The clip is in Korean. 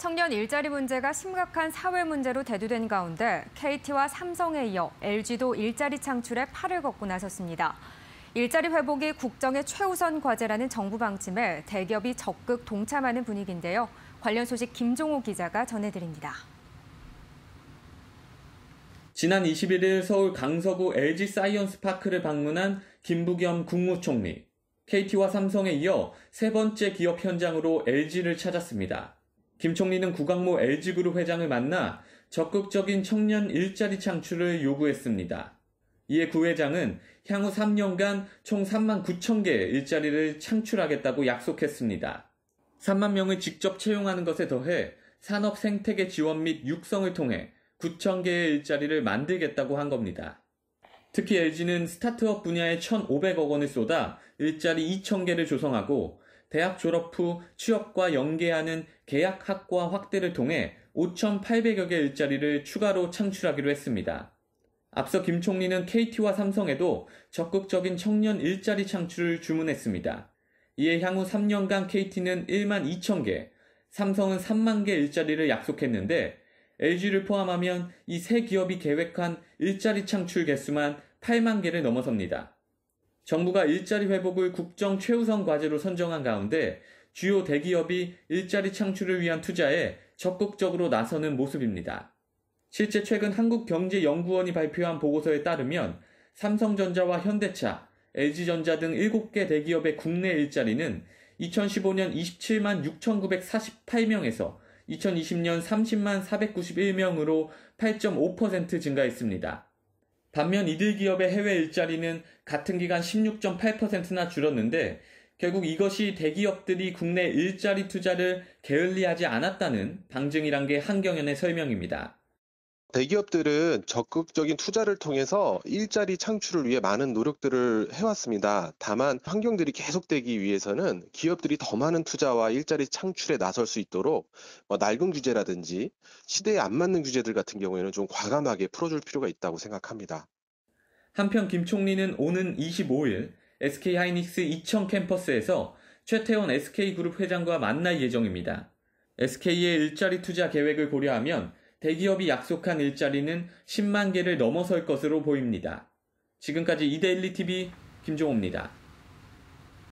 청년 일자리 문제가 심각한 사회 문제로 대두된 가운데 KT와 삼성에 이어 LG도 일자리 창출에 팔을 걷고 나섰습니다. 일자리 회복이 국정의 최우선 과제라는 정부 방침에 대기업이 적극 동참하는 분위기인데요. 관련 소식 김종호 기자가 전해드립니다. 지난 21일 서울 강서구 LG 사이언스 파크를 방문한 김부겸 국무총리. KT와 삼성에 이어 세 번째 기업 현장으로 LG를 찾았습니다. 김 총리는 구광모 LG그룹 회장을 만나 적극적인 청년 일자리 창출을 요구했습니다. 이에 구 회장은 향후 3년간 총 3만 9천 개의 일자리를 창출하겠다고 약속했습니다. 3만 명을 직접 채용하는 것에 더해 산업 생태계 지원 및 육성을 통해 9천 개의 일자리를 만들겠다고 한 겁니다. 특히 LG는 스타트업 분야에 1,500억 원을 쏟아 일자리 2,000개를 조성하고 대학 졸업 후 취업과 연계하는 계약학과 확대를 통해 5,800여 개 일자리를 추가로 창출하기로 했습니다. 앞서 김 총리는 KT와 삼성에도 적극적인 청년 일자리 창출을 주문했습니다. 이에 향후 3년간 KT는 1만 2천 개, 삼성은 3만 개 일자리를 약속했는데 LG를 포함하면 이 세 기업이 계획한 일자리 창출 개수만 8만 개를 넘어섭니다. 정부가 일자리 회복을 국정 최우선 과제로 선정한 가운데 주요 대기업이 일자리 창출을 위한 투자에 적극적으로 나서는 모습입니다. 실제 최근 한국경제연구원이 발표한 보고서에 따르면 삼성전자와 현대차, LG전자 등 7개 대기업의 국내 일자리는 2015년 27만 6,948명에서 2020년 30만 491명으로 8.5% 증가했습니다. 반면 이들 기업의 해외 일자리는 같은 기간 16.8%나 줄었는데 결국 이것이 대기업들이 국내 일자리 투자를 게을리하지 않았다는 방증이란 게 한경연의 설명입니다. 대기업들은 적극적인 투자를 통해서 일자리 창출을 위해 많은 노력들을 해왔습니다. 다만 환경들이 계속되기 위해서는 기업들이 더 많은 투자와 일자리 창출에 나설 수 있도록 뭐 낡은 규제라든지 시대에 안 맞는 규제들 같은 경우에는 좀 과감하게 풀어줄 필요가 있다고 생각합니다. 한편 김 총리는 오는 25일 SK 하이닉스 이천 캠퍼스에서 최태원 SK그룹 회장과 만날 예정입니다. SK의 일자리 투자 계획을 고려하면 대기업이 약속한 일자리는 10만 개를 넘어설 것으로 보입니다. 지금까지 이데일리 TV 김종호입니다.